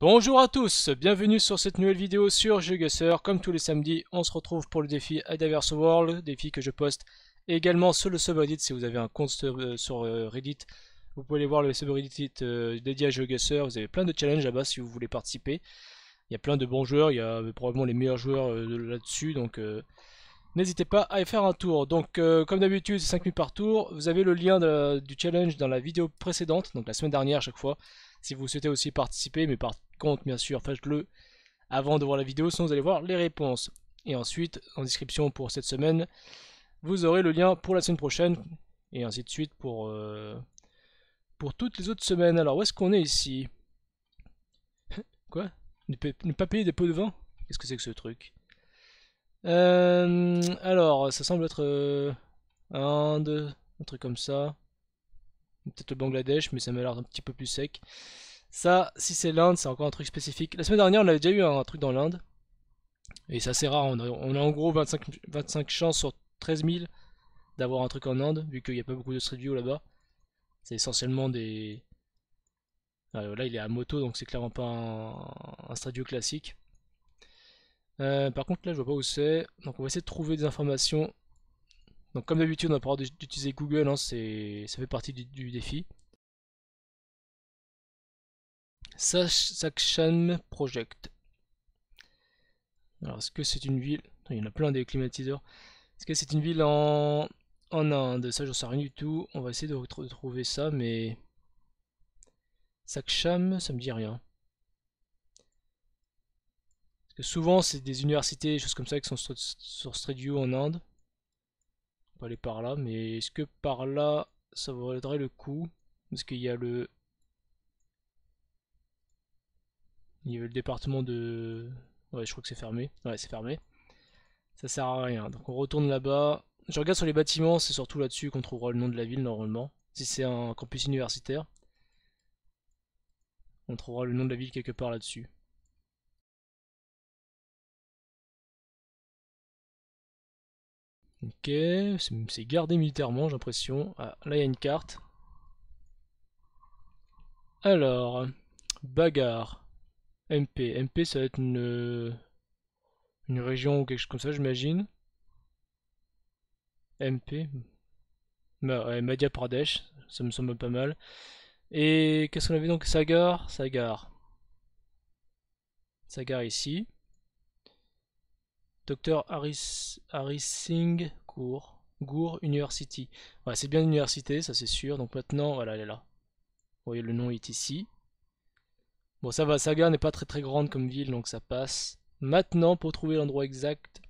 Bonjour à tous, bienvenue sur cette nouvelle vidéo sur GeoGuessr. Comme tous les samedis, on se retrouve pour le défi Adiverse World, défi que je poste également sur le subreddit. Si vous avez un compte sur euh, euh, Reddit, vous pouvez aller voir le subreddit euh, dédié à GeoGuessr. Vous avez plein de challenges là-bas si vous voulez participer. Il y a plein de bons joueurs, il y a probablement les meilleurs joueurs là-dessus, donc n'hésitez pas à y faire un tour. Donc comme d'habitude, c'est 5 minutes par tour. Vous avez le lien du challenge dans la vidéo précédente, donc la semaine dernière à chaque fois. Si vous souhaitez aussi participer, mais par compte bien sûr, faites le avant de voir la vidéo, sinon vous allez voir les réponses. Et ensuite, en description pour cette semaine, vous aurez le lien pour la semaine prochaine, et ainsi de suite pour, euh, pour toutes les autres semaines. Alors où est-ce qu'on est ici Quoi ne, pas payer des pots de vin Qu'est-ce que c'est que ce truc euh, Alors, ça semble être un, euh, deux, un truc comme ça. Peut-être le Bangladesh, mais ça m'a l'air un petit peu plus sec. Ça, si c'est l'Inde, c'est encore un truc spécifique. La semaine dernière, on avait déjà eu un, truc dans l'Inde. Et c'est assez rare. On a, en gros 25, chances sur 13 000 d'avoir un truc en Inde, vu qu'il n'y a pas beaucoup de street là-bas. C'est essentiellement des. Euh, là, il est à moto, donc c'est clairement pas un, Stradio classique. Euh, par contre, là, je vois pas où c'est. Donc, on va essayer de trouver des informations. Donc, comme d'habitude, on va pouvoir d'utiliser Google, hein, ça fait partie du défi. Saksham Project. Alors, est-ce que c'est une ville Il y en a plein des climatiseurs. Est-ce que c'est une ville en, en Inde Ça, j'en sais rien du tout. On va essayer de retrouver ça, mais. Saksham, ça me dit rien. Parce que souvent, c'est des universités, des choses comme ça, qui sont sur, Street View en Inde. On va aller par là, mais est-ce que par là, ça vaudrait le coup Parce qu'il y a le Il y avait le département de... Ouais, je crois que c'est fermé. Ouais, c'est fermé. Ça sert à rien. Donc on retourne là-bas. Je regarde sur les bâtiments, c'est surtout là-dessus qu'on trouvera le nom de la ville normalement. Si c'est un campus universitaire, on trouvera le nom de la ville quelque part là-dessus. Ok, c'est gardé militairement j'ai l'impression. Ah, là il y a une carte. Alors, bagarre. MP. MP, ça va être une, euh, une région ou quelque chose comme ça, j'imagine. MP. Bah, Madhya Pradesh, ça me semble pas mal. Et qu'est-ce qu'on avait donc Sagar Sagar. Sagar ici. Docteur Harris, Singh Gour, University. Ouais, c'est bien l'université, ça c'est sûr. Donc maintenant, voilà, elle est là. Vous voyez, le nom est ici. Bon, ça va, Saga n'est pas très très grande comme ville, donc ça passe. Maintenant, pour trouver l'endroit exact,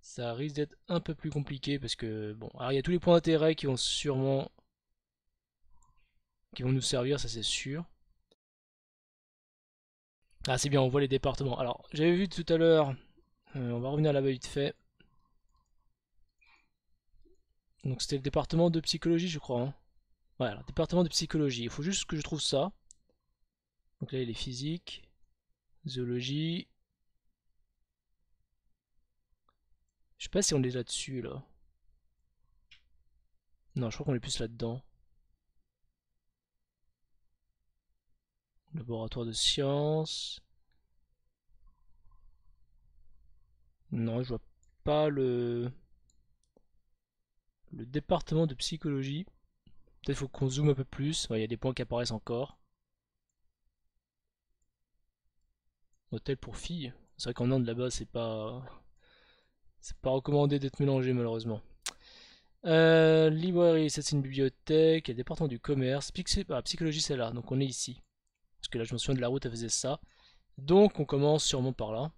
ça risque d'être un peu plus compliqué, parce que, bon, alors il y a tous les points d'intérêt qui vont sûrement... qui vont nous servir, ça c'est sûr. Ah, c'est bien, on voit les départements. Alors, j'avais vu tout à l'heure, euh, on va revenir la bas de fait. Donc c'était le département de psychologie, je crois. Voilà, hein. département de psychologie. Il faut juste que je trouve ça. Donc là, il est physique, zoologie. Je sais pas si on est là-dessus, là. Non, je crois qu'on est plus là-dedans. Laboratoire de sciences. Non, je vois pas le... Le département de psychologie. Peut-être faut qu'on zoome un peu plus. Il y a des points qui apparaissent encore. hôtel pour filles. C'est vrai qu'en Inde là-bas c'est pas c'est pas recommandé d'être mélangé malheureusement. Euh, librairie, c'est une bibliothèque, il y a département du commerce, ah, psychologie c'est là, donc on est ici. Parce que là je me souviens de la route, elle faisait ça. Donc on commence sûrement par là.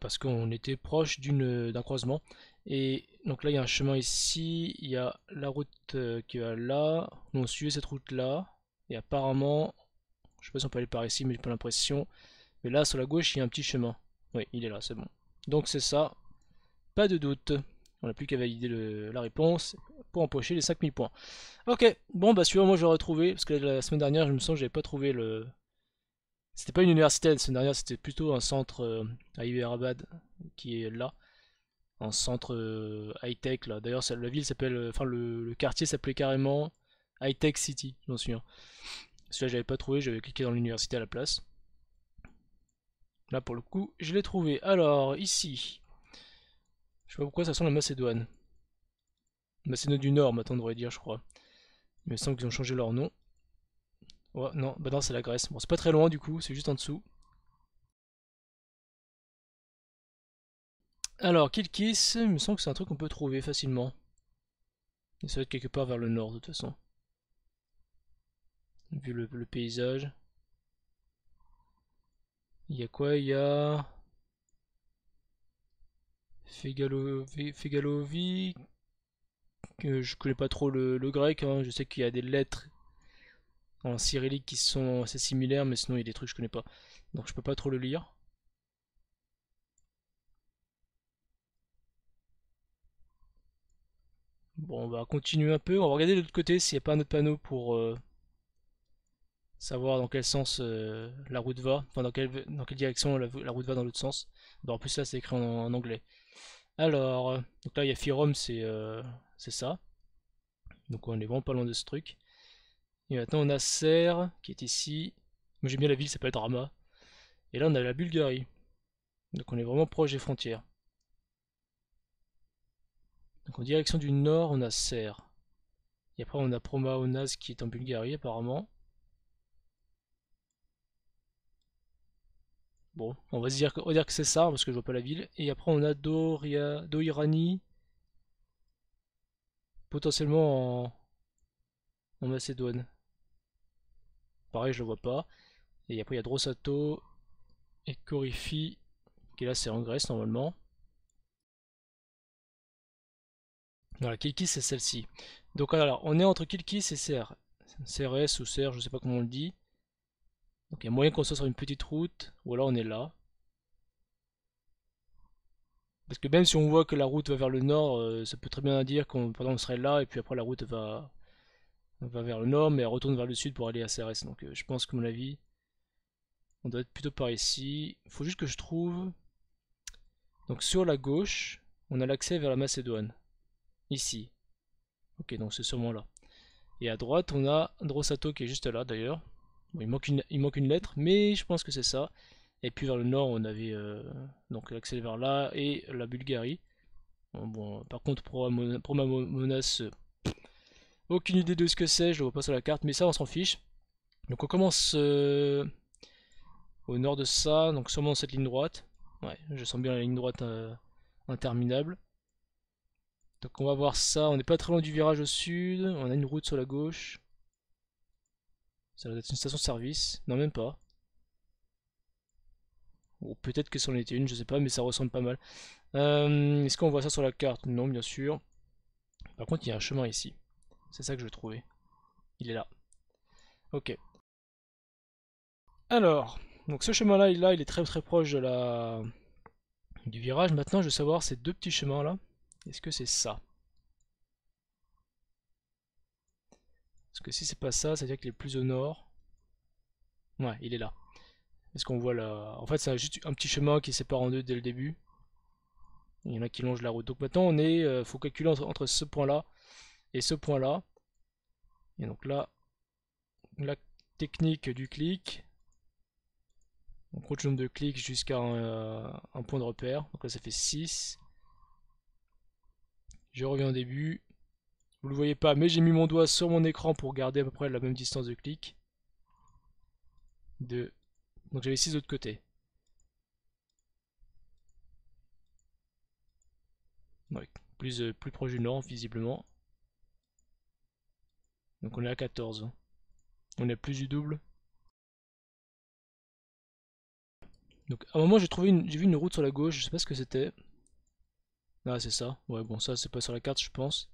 Parce qu'on était proche d'un croisement. Et donc là il y a un chemin ici, il y a la route euh, qui va là, on suivait cette route là, et apparemment je sais pas si on peut aller par ici, mais j'ai pas l'impression. Mais là, sur la gauche, il y a un petit chemin. Oui, il est là, c'est bon. Donc c'est ça. Pas de doute. On n'a plus qu'à valider la réponse pour empocher les 5000 points. Ok, bon bah suivant moi je vais parce que la semaine dernière je me sens que j'avais pas trouvé le... C'était pas une université la semaine dernière, c'était plutôt un centre euh, à Iberabad qui est là. Un centre euh, high-tech là. D'ailleurs la ville s'appelle, euh, enfin le, le quartier s'appelait carrément High-Tech City, je m'en souviens. Celui-là, j'avais pas trouvé, j'avais cliqué dans l'université à la place. Là, pour le coup, je l'ai trouvé. Alors, ici. Je sais pas pourquoi ça sent la Macédoine. Macédoine du Nord, maintenant, dire, je crois. Il me semble qu'ils ont changé leur nom. Ouais, non, bah non, c'est la Grèce. Bon, c'est pas très loin, du coup, c'est juste en dessous. Alors, Kilkis, il me semble que c'est un truc qu'on peut trouver facilement. Et ça va être quelque part vers le nord, de toute façon vu le, paysage. Il y a quoi Il y a... Fégalovi... Je Que je connais pas trop le, grec, hein. je sais qu'il y a des lettres en cyrillique qui sont assez similaires, mais sinon il y a des trucs que je connais pas. Donc je peux pas trop le lire. Bon, on va continuer un peu. On va regarder de l'autre côté s'il n'y a pas un autre panneau pour, euh, savoir dans quel sens euh, la route va, enfin dans quelle, direction la, route va dans l'autre sens. en plus là c'est écrit en, anglais. Alors, euh, donc là il y a Firom, euh, c'est ça. Donc on est vraiment pas loin de ce truc. Et maintenant on a Serre qui est ici. Moi j'aime bien la ville, ça s'appelle Drama. Et là on a la Bulgarie. Donc on est vraiment proche des frontières. Donc en direction du nord on a Serre. Et après on a Promaonaz qui est en Bulgarie apparemment. Bon, on va, dire, que, dire que c'est ça, hein, parce que je vois pas la ville. Et après, on a Doria, Doirani, potentiellement en, Macédoine. Pareil, je le vois pas. Et après, il y a Drosato et Corifi, qui là, c'est en Grèce normalement. Voilà, Kilkis, c'est celle-ci. Donc, alors, on est entre Kilkis et Ser Serres ou Ser je ne sais pas comment on le dit. Donc il y a moyen qu'on soit sur une petite route, ou alors on est là. Parce que même si on voit que la route va vers le nord, euh, ça peut très bien dire qu'on on serait là, et puis après la route va, va vers le nord, mais elle retourne vers le sud pour aller à CRS. Donc euh, je pense que, mon avis, on doit être plutôt par ici. Il faut juste que je trouve... Donc sur la gauche, on a l'accès vers la Macédoine. Ici. Ok, donc c'est sûrement là. Et à droite, on a Drosato qui est juste là d'ailleurs il, manque une, il manque une lettre, mais je pense que c'est ça. Et puis vers le nord, on avait euh, l'accès vers là et la Bulgarie. Bon, par contre, pour ma, menace, aucune idée de ce que c'est, je le vois pas sur la carte, mais ça, on s'en fiche. Donc on commence euh, au nord de ça, donc sûrement cette ligne droite. Ouais, je sens bien la ligne droite euh, interminable. Donc on va voir ça, on n'est pas très loin du virage au sud, on a une route sur la gauche. Ça doit être une station-service. Non, même pas. Ou peut-être que c'en était une, je sais pas, mais ça ressemble pas mal. Euh, est-ce qu'on voit ça sur la carte Non, bien sûr. Par contre, il y a un chemin ici. C'est ça que je trouver. Il est là. Ok. Alors, donc ce chemin-là, il, là, il est très très proche de la... du virage. Maintenant, je veux savoir ces deux petits chemins-là. Est-ce que c'est ça Parce que si c'est pas ça, ça veut dire qu'il est plus au nord. Ouais, il est là. Est-ce qu'on voit là En fait, c'est juste un petit chemin qui sépare en deux dès le début. Il y en a qui longe la route. Donc maintenant, on est, euh, faut calculer entre, ce point-là et ce point-là. Et donc là, la technique du clic. On compte le nombre de clics jusqu'à un, euh, un point de repère. Donc là, ça fait 6. Je reviens au début. Vous le voyez pas, mais j'ai mis mon doigt sur mon écran pour garder à peu près la même distance de clic. De... Donc j'avais 6 de l'autre côté. Ouais, plus, euh, plus proche du nord, visiblement. Donc on est à 14. On est plus du double. Donc à un moment j'ai trouvé j'ai vu une route sur la gauche, je sais pas ce que c'était. Ah c'est ça, ouais bon ça c'est pas sur la carte je pense.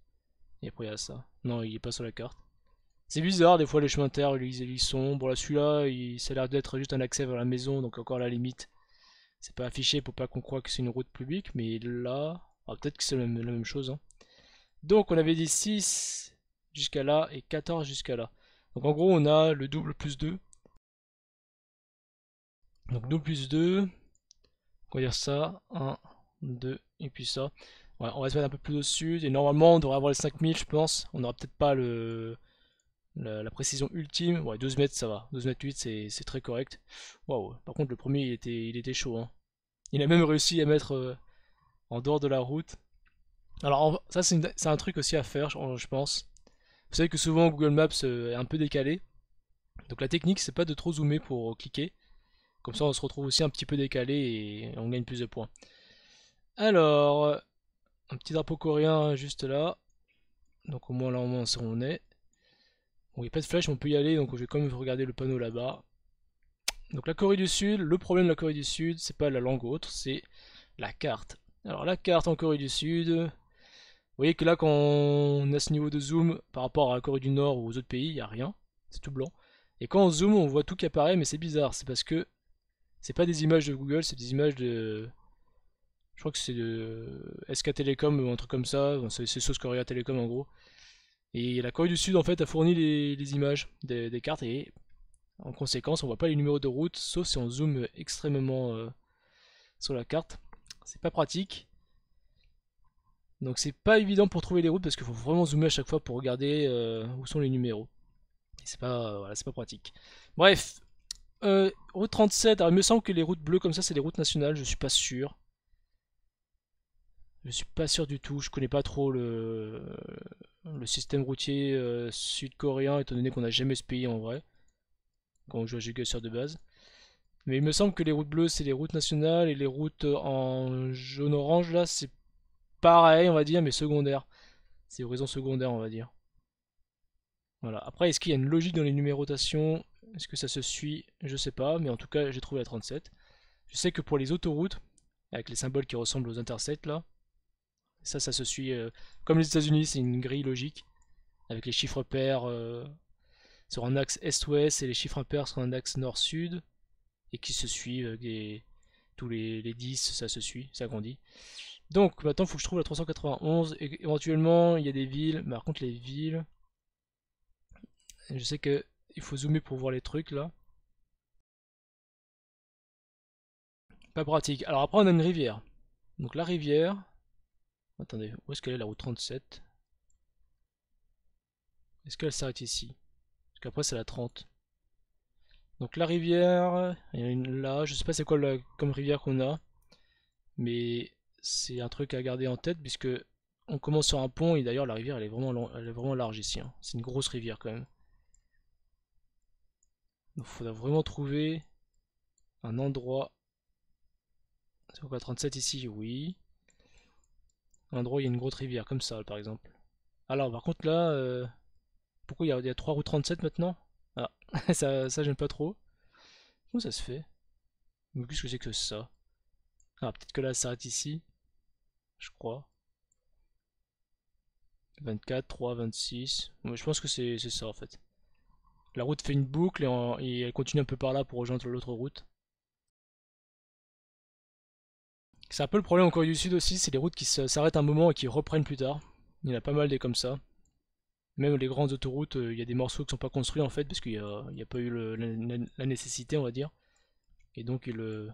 Et après, il y a ça. Non, il n'est pas sur la carte. C'est bizarre, des fois, les chemins de terre, ils, sont. Bon, là, celui-là, il... ça a l'air d'être juste un accès vers la maison, donc encore la limite. C'est pas affiché pour pas qu'on croit que c'est une route publique, mais là. Ah, peut-être que c'est la, même chose. Hein. Donc, on avait dit 6 jusqu'à là et 14 jusqu'à là. Donc, en gros, on a le double plus 2. Donc, double plus 2. On va dire ça. 1, 2, et puis ça. Ouais, on va se mettre un peu plus au sud. Et normalement, on devrait avoir les 5000, je pense. On n'aura peut-être pas le, la, précision ultime. Ouais, 12 mètres, ça va. 12 mètres 8, c'est très correct. Waouh. Par contre, le premier, il était, il était chaud. Hein. Il a même réussi à mettre euh, en dehors de la route. Alors, ça, c'est un truc aussi à faire, je, pense. Vous savez que souvent, Google Maps euh, est un peu décalé. Donc, la technique, c'est pas de trop zoomer pour euh, cliquer. Comme ça, on se retrouve aussi un petit peu décalé et on gagne plus de points. Alors, un petit drapeau coréen euh, juste là. Donc au moins là on sait où on est. Bon, il n'y a pas de flèche, on peut y aller, donc je vais quand même regarder le panneau là-bas. Donc la Corée du Sud, le problème de la Corée du Sud, c'est pas la langue autre, c'est la carte. Alors la carte en Corée du Sud, vous voyez que là quand on a ce niveau de zoom par rapport à la Corée du Nord ou aux autres pays, il n'y a rien, c'est tout blanc. Et quand on zoom, on voit tout qui apparaît, mais c'est bizarre, c'est parce que c'est pas des images de Google, c'est des images de, je crois que c'est de SK Telecom ou un truc comme ça. C'est South Korea Telecom en gros. Et la Corée du Sud en fait a fourni les, images des, cartes et en conséquence on voit pas les numéros de route sauf si on zoome extrêmement euh, sur la carte. C'est pas pratique. Donc c'est pas évident pour trouver les routes parce qu'il faut vraiment zoomer à chaque fois pour regarder euh, où sont les numéros. C'est pas, euh, voilà pas pratique. Bref, route 37, alors il me semble que les routes bleues comme ça c'est des routes nationales, je suis pas sûr. Je suis pas sûr du tout, je connais pas trop le, système routier euh, sud-coréen étant donné qu'on n'a jamais ce pays en vrai quand on joue à sur de base. Mais il me semble que les routes bleues c'est les routes nationales et les routes euh, en jaune-orange là c'est pareil on va dire mais secondaire. C'est horizon secondaire on va dire. Voilà. Après est-ce qu'il y a une logique dans les numérotations Est-ce que ça se suit Je sais pas mais en tout cas j'ai trouvé la 37. Je sais que pour les autoroutes avec les symboles qui ressemblent aux intersects là ça, ça se suit. Euh, comme les États-Unis, c'est une grille logique, avec les chiffres pairs euh, sur un axe est-ouest et les chiffres impairs sur un axe nord-sud, et qui se suivent. Euh, tous les, 10, ça se suit, ça grandit. Donc maintenant, il faut que je trouve la 391. Et éventuellement, il y a des villes. Mais par contre, les villes. Je sais que il faut zoomer pour voir les trucs là. Pas pratique. Alors après, on a une rivière. Donc la rivière, Attendez, où est-ce qu'elle est la route 37 Est-ce qu'elle s'arrête ici Parce qu'après c'est la 30. Donc la rivière, il y en a une là, je sais pas c'est quoi comme rivière qu'on a, mais c'est un truc à garder en tête puisque on commence sur un pont et d'ailleurs la rivière elle est vraiment, elle est vraiment large ici, hein. c'est une grosse rivière quand même. Donc faudra vraiment trouver un endroit. C'est quoi 37 ici Oui endroit où il y a une grosse rivière, comme ça, par exemple. Alors, par contre, là, euh, pourquoi il y, a, 3 routes 37 maintenant Ah, ça, ça j'aime pas trop. Comment ça se fait Mais qu'est-ce que c'est que ça Ah, peut-être que là, ça s'arrête ici. Je crois. 24, 3, 26. je pense que c'est ça, en fait. La route fait une boucle et elle continue un peu par là pour rejoindre l'autre route. C'est un peu le problème en Corée du Sud aussi, c'est les routes qui s'arrêtent un moment et qui reprennent plus tard. Il y en a pas mal des comme ça. Même les grandes autoroutes, euh, il y a des morceaux qui ne sont pas construits en fait, parce qu'il n'y a, pas eu la, nécessité, on va dire. Et donc on euh,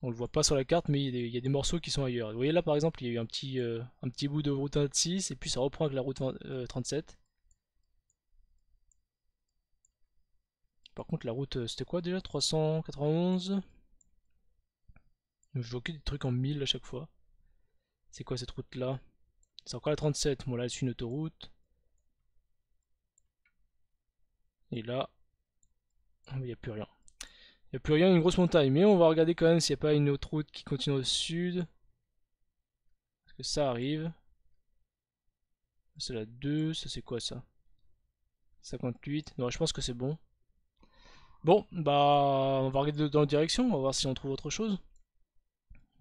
on le voit pas sur la carte, mais il y, a des, morceaux qui sont ailleurs. Vous voyez là par exemple, il y a eu un petit, euh, un petit bout de route 26, et puis ça reprend avec la route 37. Par contre la route, c'était quoi déjà 391 je vois que des trucs en mille à chaque fois. C'est quoi cette route là C'est encore la 37. Bon là c'est une autoroute. Et là, il n'y a plus rien. Il n'y a plus rien, une grosse montagne. Mais on va regarder quand même s'il n'y a pas une autre route qui continue au sud. Parce que ça arrive. C'est la 2, ça c'est quoi ça 58. Non, je pense que c'est bon. Bon, bah, on va regarder dans la direction, on va voir si on trouve autre chose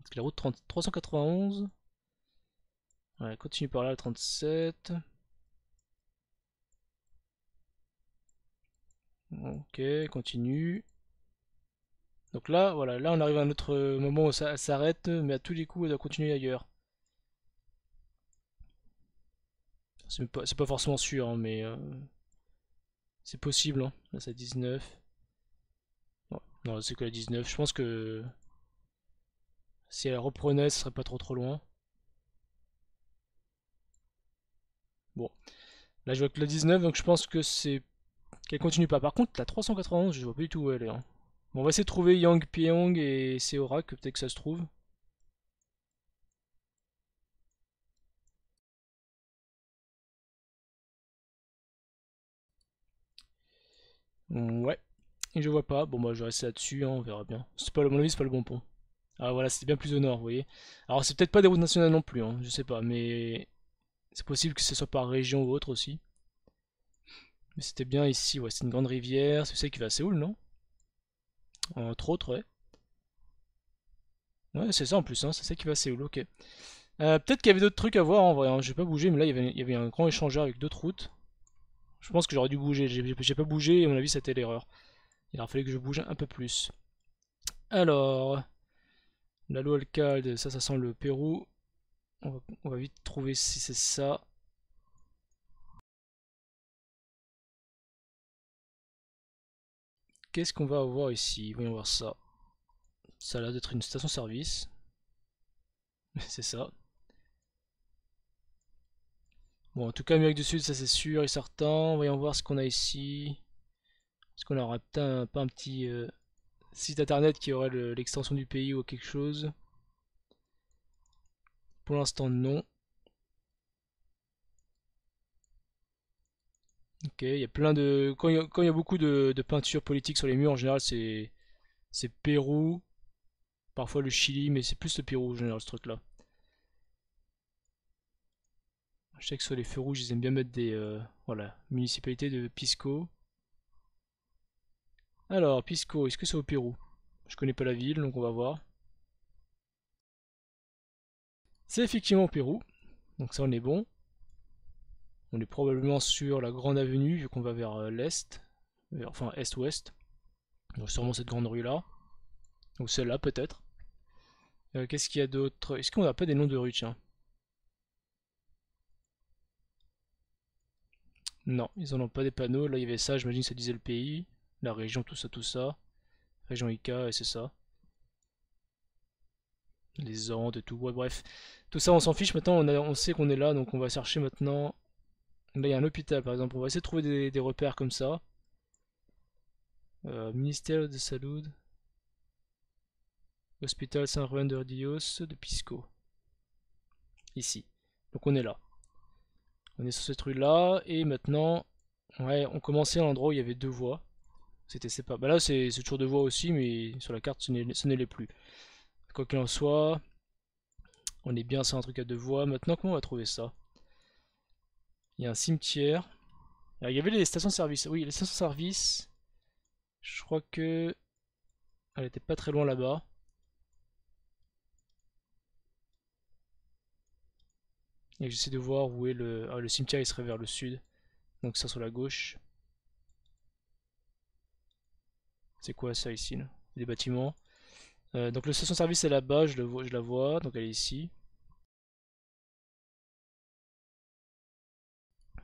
que la route 391. continue par là, le 37. Ok, continue. Donc là, voilà, là on arrive à un autre moment où ça s'arrête, mais à tous les coups, elle doit continuer ailleurs. C'est pas, forcément sûr, hein, mais euh, c'est possible. Hein. Là, c'est 19. Non, non c'est que la 19. Je pense que si elle reprenait, ce serait pas trop trop loin. Bon. Là, je vois que la 19, donc je pense que c'est qu'elle continue pas. Par contre, la 391, je vois pas du tout où elle est. Hein. Bon, on va essayer de trouver Yang Pyong et Seora, que peut-être que ça se trouve. Mm, ouais. je vois pas. Bon, bah, je vais rester là-dessus, hein, on verra bien. C'est pas, le bon avis, c'est pas le bon pont. Ah voilà, c'était bien plus au nord, vous voyez. Alors c'est peut-être pas des routes nationales non plus, hein, je sais pas, mais c'est possible que ce soit par région ou autre aussi. Mais c'était bien ici, ouais, c'est une grande rivière, c'est celle qui va à Séoul, non Entre autres, ouais. Ouais, c'est ça en plus, hein, c'est ça qui va à Séoul, ok. Euh, peut-être qu'il y avait d'autres trucs à voir en vrai, hein, je pas bougé, mais là il y, avait, il y avait un grand échangeur avec d'autres routes. Je pense que j'aurais dû bouger, j'ai pas bougé, et à mon avis c'était l'erreur. Il aurait fallu que je bouge un peu plus. Alors... La loi alcalde, ça, ça sent le Pérou. On va, vite trouver si c'est ça. Qu'est-ce qu'on va avoir ici Voyons voir ça. Ça a l'air d'être une station-service. c'est ça. Bon, en tout cas, Amérique du Sud, ça c'est sûr et certain. Voyons voir ce qu'on a ici. Est-ce qu'on aura peut pas un petit... Euh, site internet qui aurait l'extension du pays ou quelque chose. Pour l'instant, non. Ok, il y a plein de... Quand il y a, beaucoup de, peintures politiques sur les murs, en général, c'est c'est Pérou, parfois le Chili, mais c'est plus le Pérou en général, ce truc-là. Je sais que sur les feux rouges, ils aiment bien mettre des... Euh, voilà, municipalité de Pisco. Alors, Pisco, est-ce que c'est au Pérou Je connais pas la ville, donc on va voir. C'est effectivement au Pérou, donc ça on est bon. On est probablement sur la grande avenue, vu qu'on va vers euh, l'est, enfin est-ouest. Donc sûrement cette grande rue-là, ou celle-là peut-être. Euh, qu'est-ce qu'il y a d'autre Est-ce qu'on n'a pas des noms de rue tiens Non, ils n'en ont pas des panneaux. Là, il y avait ça, j'imagine ça disait le pays la région, tout ça, tout ça. Région Ica, et c'est ça. Les Andes, tout, bref. Tout ça, on s'en fiche. Maintenant, on, sait qu'on est là, donc on va chercher maintenant... Là, il y a un hôpital, par exemple. On va essayer de trouver des, repères comme ça. Euh, ministère de Salud. Hospital saint Juan de Dios de Pisco. Ici. Donc on est là. On est sur cette rue là. Et maintenant, ouais, on commençait à l'endroit où il y avait deux voies. C'était pas. Bah là, c'est toujours de voix aussi, mais sur la carte, ce n'est les plus. Quoi qu'il en soit, on est bien sur un truc à deux voies. Maintenant, comment on va trouver ça Il y a un cimetière. il y avait les stations-service. Oui, les stations-service. Je crois que... Elle était pas très loin là-bas. Et j'essaie de voir où est le... Ah, le cimetière, il serait vers le sud. Donc ça sur la gauche. C'est quoi ça ici Des bâtiments. Euh, donc le station service est là-bas, je, la vois, donc elle est ici.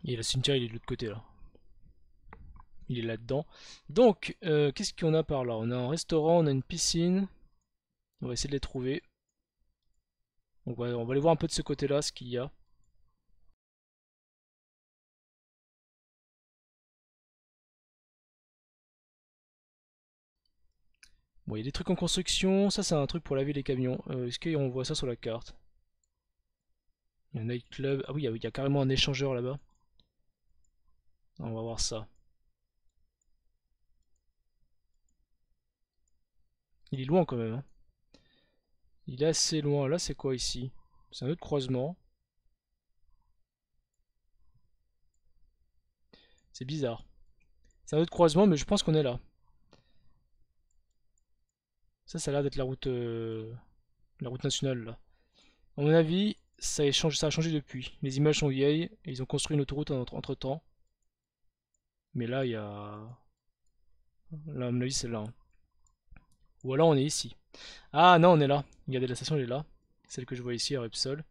Et la cimetière il est de l'autre côté là. Il est là-dedans. Donc, euh, qu'est-ce qu'on a par là On a un restaurant, on a une piscine. On va essayer de les trouver. on va aller voir un peu de ce côté là ce qu'il y a. Bon, il y a des trucs en construction. Ça, c'est un truc pour laver les camions. Euh, est-ce qu'on voit ça sur la carte Il y a un nightclub. Ah, ah oui, il y, a carrément un échangeur là-bas. On va voir ça. Il est loin quand même. Hein. Il est assez loin. Là, c'est quoi ici C'est un autre croisement. C'est bizarre. C'est un autre croisement, mais je pense qu'on est là. Ça, ça a l'air d'être la route, euh, la route nationale. Là. À mon avis, ça, a changé depuis. Les images sont vieilles et ils ont construit une autoroute entre, temps. Mais là, il y a. Là, à mon avis, c'est là. Hein. Ou alors, on est ici. Ah non, on est là. Regardez, la station, elle est là. Celle que je vois ici à Repsol.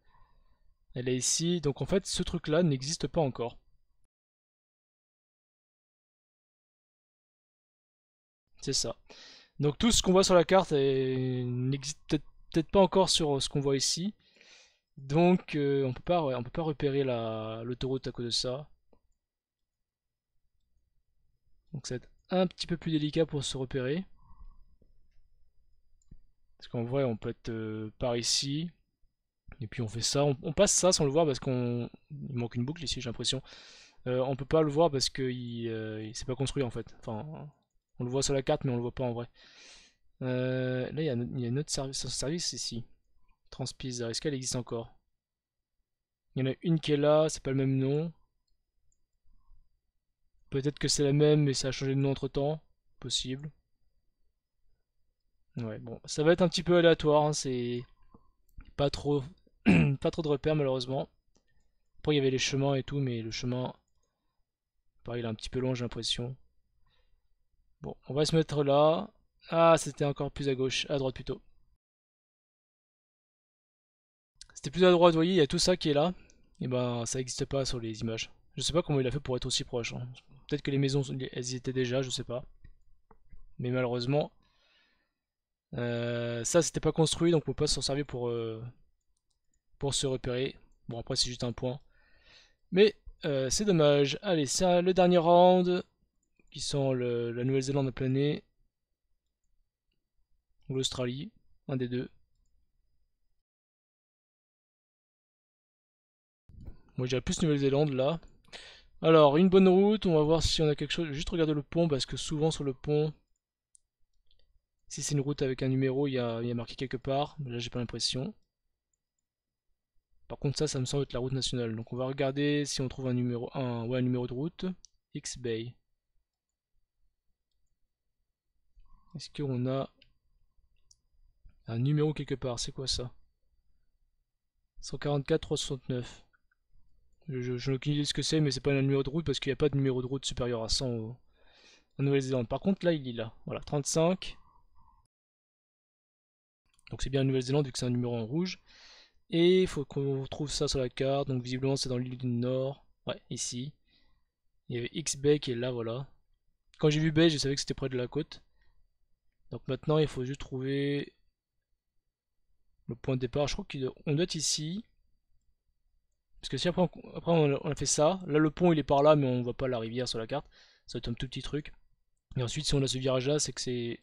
Elle est ici. Donc, en fait, ce truc-là n'existe pas encore. C'est ça. Donc tout ce qu'on voit sur la carte euh, n'existe peut-être pas encore sur euh, ce qu'on voit ici. Donc euh, on ne peut pas repérer l'autoroute à cause de ça. Donc ça va être un petit peu plus délicat pour se repérer. Parce qu'en vrai on peut être par ici. Et puis on fait ça, on, passe ça sans le voir parce qu'on manque une boucle ici j'ai l'impression. On on peut pas le voir parce qu'il ne s'est pas construit en fait. Enfin on le voit sur la carte, mais on le voit pas en vrai. Euh, là, il y, a, un autre service, service ici. Transpizer, est-ce qu'elle existe encore Il y en a une qui est là, c'est pas le même nom. Peut-être que c'est la même, mais ça a changé de nom entre temps. Possible. Ouais, bon, ça va être un petit peu aléatoire, hein, c'est pas trop, pas trop de repères malheureusement. Après, il y avait les chemins et tout, mais le chemin, pareil, est un petit peu long, j'ai l'impression. Bon, on va se mettre là. Ah, c'était encore plus à gauche, à droite plutôt. C'était plus à droite, vous voyez, il y a tout ça qui est là. Et eh ben, ça n'existe pas sur les images. Je ne sais pas comment il a fait pour être aussi proche. Hein. Peut-être que les maisons, elles y étaient déjà, je sais pas. Mais malheureusement, euh, ça c'était pas construit, donc on peut pas s'en servir pour, euh, pour se repérer. Bon, après c'est juste un point. Mais euh, c'est dommage. Allez, ça, le dernier round qui sont la Nouvelle-Zélande planer, ou l'Australie, un des deux. Moi j'ai plus Nouvelle-Zélande là. Alors, une bonne route, on va voir si on a quelque chose. Juste regarder le pont parce que souvent sur le pont, si c'est une route avec un numéro, il y a, marqué quelque part. Là j'ai pas l'impression. Par contre ça, ça me semble être la route nationale. Donc on va regarder si on trouve un numéro, un numéro de route. X-Bay. Est-ce qu'on a un numéro quelque part C'est quoi ça 144 369. Je, je, je n'ai aucune idée ce que c'est, mais c'est pas un numéro de route parce qu'il n'y a pas de numéro de route supérieur à 100 en Nouvelle-Zélande. Par contre, là, il est là. Voilà, 35. Donc c'est bien la Nouvelle-Zélande vu que c'est un numéro en rouge. Et il faut qu'on retrouve ça sur la carte. Donc visiblement, c'est dans l'île du Nord. Ouais, ici. Il y avait X Bay qui est là, voilà. Quand j'ai vu Bay, je savais que c'était près de la côte. Donc maintenant, il faut juste trouver le point de départ. Je crois qu'on doit être ici. Parce que si après, on, a fait ça, là le pont il est par là, mais on voit pas la rivière sur la carte. Ça doit être un tout petit truc. Et ensuite, si on a ce virage là, c'est que c'est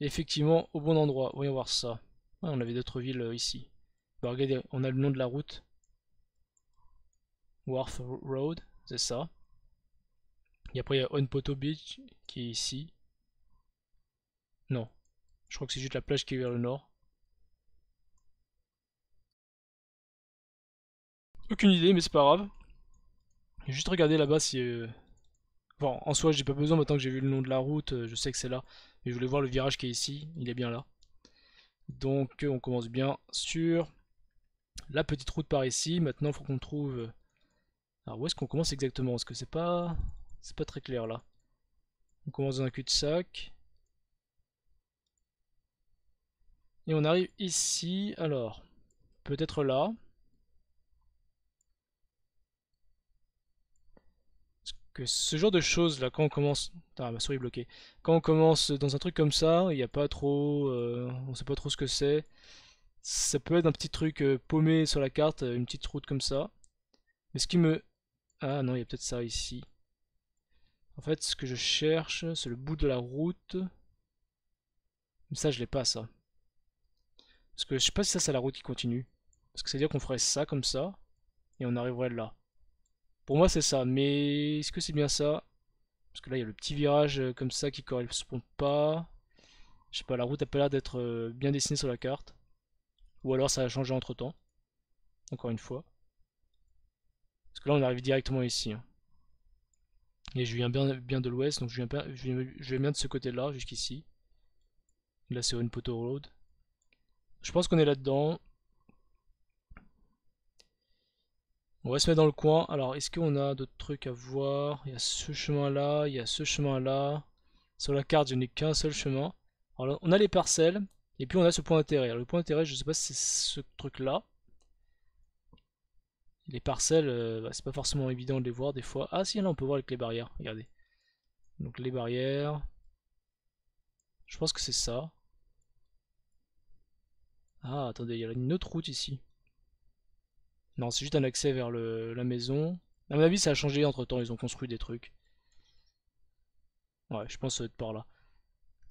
effectivement au bon endroit. Voyons voir ça. Ah, on avait d'autres villes euh, ici. Bah, regardez, on a le nom de la route. Wharf Road, c'est ça. Et après, il y a Onpoto Beach qui est ici. Non. Je crois que c'est juste la plage qui est vers le nord. Aucune idée, mais c'est pas grave. juste regarder là-bas si... Bon, euh, en soi, j'ai pas besoin, maintenant que j'ai vu le nom de la route, euh, je sais que c'est là. Mais je voulais voir le virage qui est ici, il est bien là. Donc, euh, on commence bien sur la petite route par ici. Maintenant, il faut qu'on trouve... Alors, où est-ce qu'on commence exactement Parce que c'est pas... C'est pas très clair, là. On commence dans un cul-de-sac. Et on arrive ici, alors, peut-être là. Parce que ce genre de choses là, quand on commence... Ah, ma souris est bloquée. Quand on commence dans un truc comme ça, il n'y a pas trop... Euh, on sait pas trop ce que c'est. Ça peut être un petit truc euh, paumé sur la carte, euh, une petite route comme ça. Mais ce qui me... Ah non, il y a peut-être ça ici. En fait, ce que je cherche, c'est le bout de la route. Mais ça, je l'ai pas, ça. Parce que je sais pas si ça c'est la route qui continue. Parce que ça veut dire qu'on ferait ça comme ça, et on arriverait là. Pour moi c'est ça, mais est-ce que c'est bien ça Parce que là il y a le petit virage euh, comme ça qui correspond pas. Je sais pas, la route a pas l'air d'être euh, bien dessinée sur la carte. Ou alors ça a changé entre temps. Encore une fois. Parce que là on arrive directement ici. Hein. Et je viens bien, de l'ouest, donc je viens, je bien de ce côté là, jusqu'ici. Là c'est une Poto Road. Je pense qu'on est là-dedans. On va se mettre dans le coin. Alors, est-ce qu'on a d'autres trucs à voir Il y a ce chemin-là, il y a ce chemin-là. Sur la carte, je n'ai qu'un seul chemin. Alors on a les parcelles, et puis on a ce point d'intérêt. le point d'intérêt, je ne sais pas si c'est ce truc-là. Les parcelles, euh, bah, c'est pas forcément évident de les voir des fois. Ah si, là, on peut voir avec les barrières, regardez. Donc les barrières. Je pense que c'est ça. Ah, attendez, il y a une autre route ici. Non, c'est juste un accès vers la maison. À mon avis, ça a changé entre temps, ils ont construit des trucs. Ouais, je pense que ça va être par là.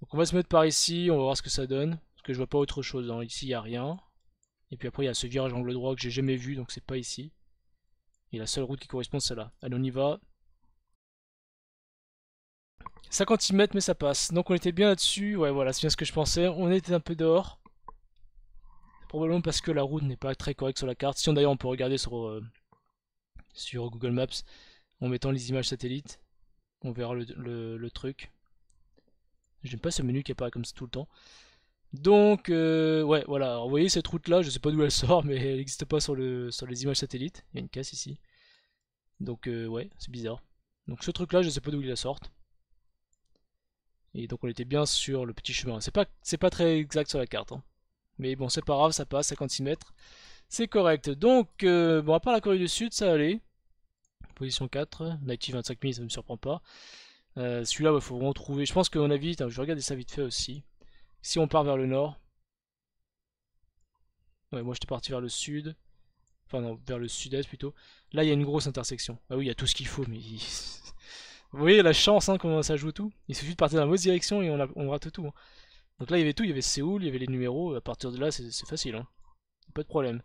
Donc on va se mettre par ici, on va voir ce que ça donne. Parce que je vois pas autre chose, hein. ici il a rien. Et puis après il y a ce virage angle droit que j'ai jamais vu, donc c'est pas ici. Et la seule route qui correspond c'est celle-là. Allez, on y va. 50 mètres mais ça passe. Donc on était bien là-dessus, ouais voilà, c'est bien ce que je pensais. On était un peu dehors. Probablement parce que la route n'est pas très correcte sur la carte. Si on d'ailleurs on peut regarder euh, sur, Google Maps en mettant les images satellites. On verra le, truc. J'aime pas ce menu qui apparaît comme ça tout le temps. Donc, euh, ouais, voilà. vous voyez cette route là, je sais pas d'où elle sort, mais elle n'existe pas sur, les images satellites. Il y a une casse ici. Donc, euh, ouais, c'est bizarre. Donc, ce truc là, je sais pas d'où il la sorte. Et donc, on était bien sur le petit chemin. C'est pas, pas très exact sur la carte. Hein. Mais bon, c'est pas grave, ça passe, 56 mètres. C'est correct. Donc, euh, bon, à part la Corée du Sud, ça allait. Position 4. native 25 000, ça ne me surprend pas. Euh, celui-là, il faut vraiment trouver. Je pense qu'on a vite, je regarde regarder ça vite fait aussi. Si on part vers le nord. Ouais, moi j'étais parti vers le sud. Enfin, non, vers le sud-est plutôt. Là, il y a une grosse intersection. Ah oui, il y a tout ce qu'il faut, mais. Vous voyez la chance, hein, comment ça joue tout. Il suffit de partir dans la mauvaise direction et on, on rate tout. Hein. Donc là, il y avait tout, il y avait Séoul, il y avait les numéros, à partir de là, c'est facile, hein. pas de problème.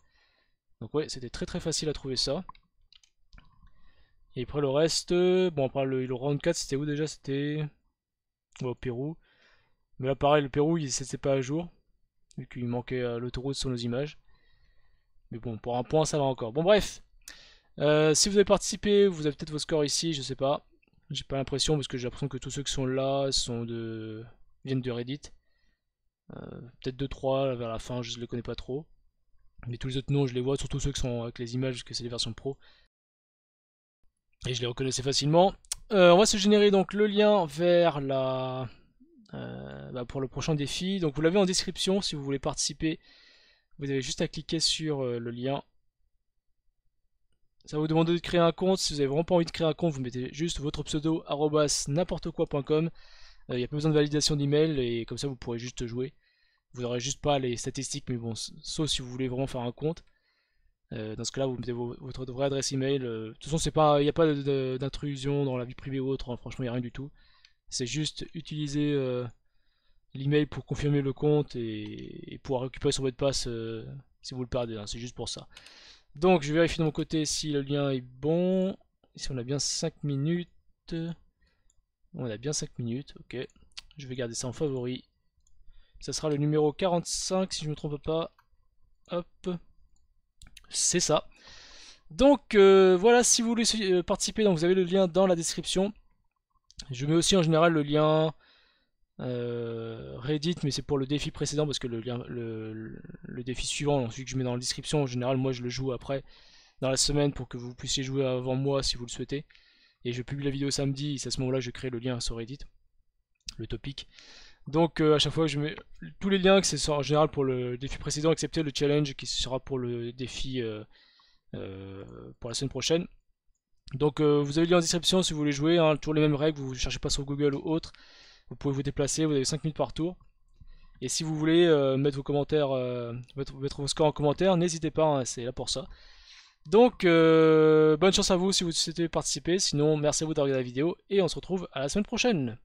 Donc ouais, c'était très très facile à trouver ça. Et après le reste, euh, bon après le, round 4 c'était où déjà C'était au Pérou. Mais là pareil, le Pérou il s'était pas à jour, vu qu'il manquait euh, l'autoroute sur nos images. Mais bon, pour un point ça va encore. Bon bref, euh, si vous avez participé, vous avez peut-être vos scores ici, je sais pas. J'ai pas l'impression parce que j'ai l'impression que tous ceux qui sont là sont de viennent de Reddit. Euh, peut-être 2-3 vers la fin, je ne les connais pas trop. Mais tous les autres noms, je les vois, surtout ceux qui sont avec les images, que c'est les versions pro. Et je les reconnaissais facilement. Euh, on va se générer donc le lien vers la... Euh, bah, pour le prochain défi. Donc vous l'avez en description si vous voulez participer. Vous avez juste à cliquer sur le lien ça va vous demander de créer un compte. Si vous avez vraiment pas envie de créer un compte, vous mettez juste votre pseudo n'importe quoi.com. Il n'y a pas besoin de validation d'email et comme ça vous pourrez juste jouer. Vous n'aurez juste pas les statistiques, mais bon, sauf si vous voulez vraiment faire un compte. Euh, dans ce cas-là, vous mettez votre vraie adresse email. Euh, de toute façon, c'est pas, il n'y a pas d'intrusion dans la vie privée ou autre. Hein. franchement, il n'y a rien du tout. C'est juste utiliser euh, l'email pour confirmer le compte et, pour pouvoir récupérer son mot de passe euh, si vous le perdez. Hein. c'est juste pour ça. Donc, je vérifie de mon côté si le lien est bon. Si on a bien 5 minutes. On a bien 5 minutes. Ok. Je vais garder ça en favori. Ça sera le numéro 45 si je ne me trompe pas. Hop. C'est ça. Donc euh, voilà, si vous voulez euh, participer, donc vous avez le lien dans la description. Je mets aussi en général le lien euh, Reddit, mais c'est pour le défi précédent parce que le, lien, le, défi suivant, celui que je mets dans la description, en général, moi je le joue après dans la semaine pour que vous puissiez jouer avant moi si vous le souhaitez. Et je publie la vidéo samedi, et c'est à ce moment-là, que je crée le lien sur Reddit, le topic. Donc euh, à chaque fois que je mets tous les liens, que c'est en général pour le défi précédent, excepté le challenge qui sera pour le défi euh, euh, pour la semaine prochaine. Donc vous avez le lien en description si vous voulez jouer, hein, toujours les mêmes règles, vous ne cherchez pas sur Google ou autre. Vous pouvez vous déplacer, vous avez 5 minutes par tour. Et si vous voulez mettre, vos commentaires, mettre, vos scores en commentaire, n'hésitez pas, hein, c'est là pour ça. Donc bonne chance à vous si vous souhaitez participer, sinon merci à vous d'avoir regardé la vidéo et on se retrouve à la semaine prochaine.